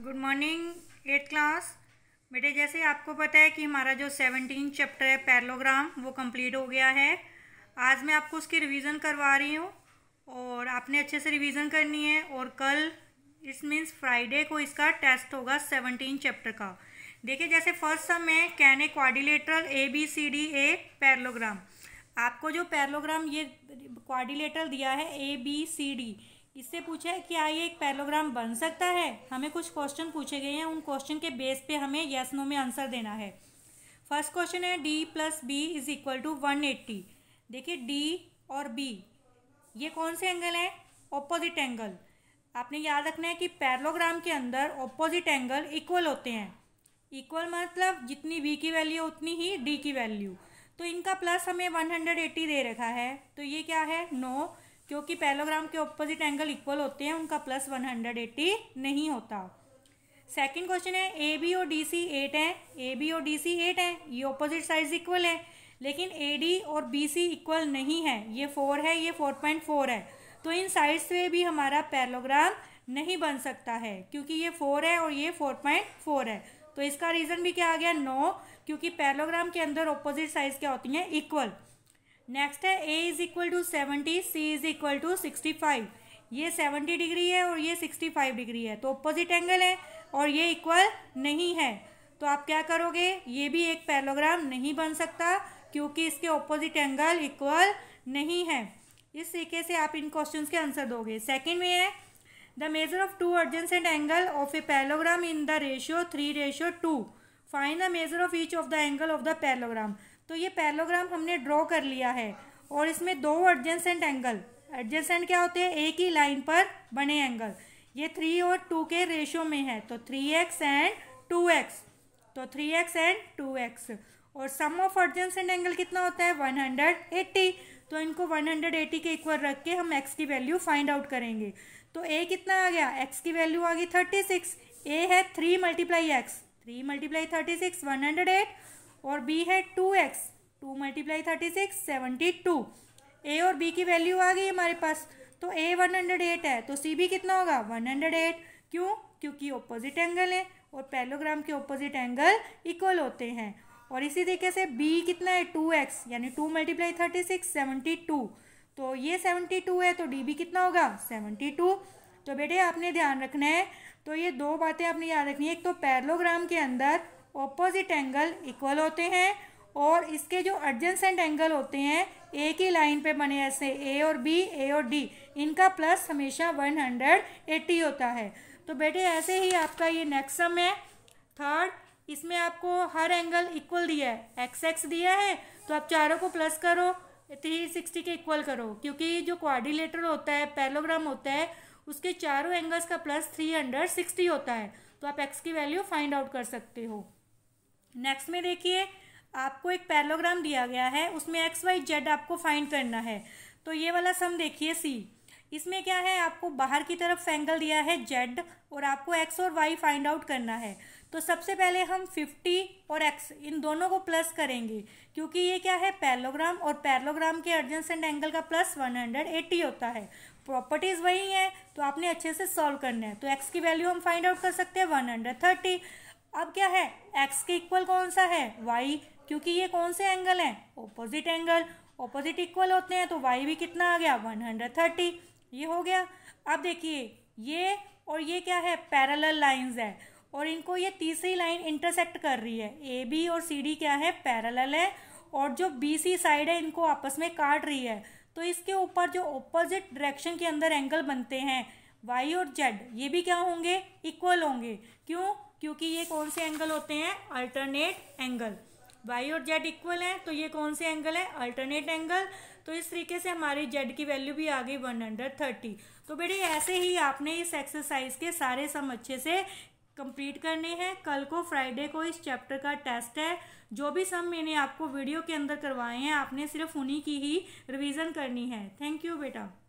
Good morning eight class बेटे जैसे आपको पता है कि हमारा जो सेवनटीन चैप्टर है पैरलोग्राम वो कंप्लीट हो गया है आज मैं आपको उसकी रिवीजन करवा रही हूँ और आपने अच्छे से रिवीजन करनी है और कल इस मीन्स फ्राइडे को इसका टेस्ट होगा सेवनटीन चैप्टर का देखिए जैसे फर्स्ट सम है can a quadrilateral A B C D a parallelogram आपको जो पैरलोग्राम ये क्वाडिलेटर दिया है ए बी सी डी इससे पूछा है क्या ये एक पैरोग्राम बन सकता है हमें कुछ क्वेश्चन पूछे गए हैं उन क्वेश्चन के बेस पे हमें यस नो में आंसर देना है फर्स्ट क्वेश्चन है D plus B is equal to one eighty देखिए डी और बी ये कौन से एंगल हैं ऑपोजिट एंगल आपने याद रखना है कि पैरोग्राम के अंदर ऑपोजिट एंगल इक्वल होते हैं इक्वल मतलब जितनी बी की वैल्यू उतनी ही डी की वैल्यू तो इनका प्लस हमें 180 दे रखा है तो ये क्या है नो no. क्योंकि पैलोग्राम के ऑपोजिट एंगल इक्वल होते हैं उनका प्लस वन हंड्रेड एट्टी नहीं होता सेकंड क्वेश्चन है ए बी और डी सी एट है ए बी और डी सी एट है ये ऑपोजिट साइज इक्वल है लेकिन ए डी और बी सी इक्वल नहीं है ये फोर है ये फोर पॉइंट फोर है तो इन साइड से भी हमारा पैलोग्राम नहीं बन सकता है क्योंकि ये फोर है और ये फोर पॉइंट फोर है तो इसका रीज़न भी क्या आ गया नो क्योंकि पैलोग्राम के अंदर ऑपोजिट साइज क्या होती हैं इक्वल नेक्स्ट है A is equal to seventy C is equal to sixty five ये सेवेंटी डिग्री है और ये सिक्सटी फाइव डिग्री है तो अपोजिट एंगल है और ये इक्वल नहीं है तो आप क्या करोगे ये भी एक पैलोग्राम नहीं बन सकता क्योंकि इसके ऑपोजिट एंगल इक्वल नहीं है इस तरीके से आप इन क्वेश्चन के आंसर दोगे सेकेंड में है the measure of two adjacent and angle of a parallelogram in the ratio three ratio two find the measure of each of the angle of the parallelogram तो ये पैरलोग्राम हमने draw कर लिया है और इसमें दो एडजेंसेंट एंगल एडजेंसेंट क्या होते हैं एक ही लाइन पर बने एंगल ये थ्री और टू के रेशो में है तो three X and two X तो three X and two X और सम ऑफ एडजेंसेंट एंगल कितना होता है वन हंड्रेड एट्टी तो इनको वन हंड्रेड एट्टी के इक्वल रख के हम एक्स की वैल्यू फाइंड आउट करेंगे तो ए कितना आ गया एक्स की वैल्यू आ गई थर्टी सिक्स ए है three multiply X three multiply thirty six one hundred eight और बी है two X two multiply thirty six seventy two A और बी की वैल्यू आ गई हमारे पास तो ए वन हंड्रेड एट है तो सी बी कितना होगा वन हंड्रेड एट क्यों क्योंकि ऑपोजिट एंगल है और पैलोग्राम के ऑपोजिट एंगल इक्वल होते हैं और इसी तरीके से बी कितना है टू एक्स यानी two multiply thirty six seventy two तो ये सेवेंटी टू है तो डी बी कितना होगा सेवेंटी टू तो बेटे आपने ध्यान रखना है तो ये दो बातें आपने याद रखनी है एक तो पैरलोग्राम के अंदर ऑपोजिट एंगल इक्वल होते हैं और इसके जो एडजेंसेंट एंगल होते हैं ए की लाइन पे बने ऐसे ए और बी ए और डी इनका प्लस हमेशा वन हंड्रेड एट्टी होता है तो बेटे ऐसे ही आपका ये नेक्स्ट सम है थर्ड इसमें आपको हर एंगल इक्वल दिया है एक्स एक्स दिया है तो आप चारों को प्लस करो थ्री सिक्सटी के इक्वल करो क्योंकि जो क्वारिलेटर होता है पैलोग्राम होता है उसके चारों एंगल्स का प्लस थ्री हंड्रेड सिक्सटी होता है तो आप एक्स की वैल्यू फाइंड आउट कर सकते हो नेक्स्ट में देखिए आपको एक पैरलोग्राम दिया गया है उसमें एक्स वाई जेड आपको फाइंड करना है तो ये वाला सम देखिए सी इसमें क्या है आपको बाहर की तरफ एंगल दिया है जेड और आपको एक्स और वाई फाइंड आउट करना है तो सबसे पहले हम फिफ्टी और एक्स इन दोनों को प्लस करेंगे क्योंकि ये क्या है पैरलोग्राम और पैरलोग्राम के एडजेंसेंट एंगल का प्लस वन हंड्रेड एट्टी होता है प्रॉपर्टीज़ वही हैं तो आपने अच्छे से सॉल्व करना है तो एक्स की वैल्यू हम फाइंड आउट कर सकते हैं वन हंड्रेड थर्टी अब क्या है एक्स के इक्वल कौन सा है वाई क्योंकि ये कौन से एंगल हैं ओपोजिट एंगल ओपोजिट इक्वल होते हैं तो वाई भी कितना आ गया वन हंड्रेड थर्टी ये हो गया अब देखिए ये और ये क्या है पैरेलल लाइंस है और इनको ये तीसरी लाइन इंटरसेक्ट कर रही है ए बी और सी डी क्या है पैरेलल है और जो बी सी साइड है इनको आपस में काट रही है तो इसके ऊपर जो ऑपोजिट डायरेक्शन के अंदर एंगल बनते हैं वाई और जेड ये भी क्या होंगे इक्वल होंगे क्यों क्योंकि ये कौन से एंगल होते हैं अल्टरनेट एंगल वाई और जेड इक्वल हैं तो ये कौन से एंगल है अल्टरनेट एंगल तो इस तरीके से हमारी जेड की वैल्यू भी आ गई वन हंड्रेड थर्टी तो बेटे ऐसे ही आपने इस एक्सरसाइज के सारे सम अच्छे से कंप्लीट करने हैं कल को फ्राइडे को इस चैप्टर का टेस्ट है जो भी सम मैंने आपको वीडियो के अंदर करवाए हैं आपने सिर्फ उन्हीं की ही रिवीजन करनी है थैंक यू बेटा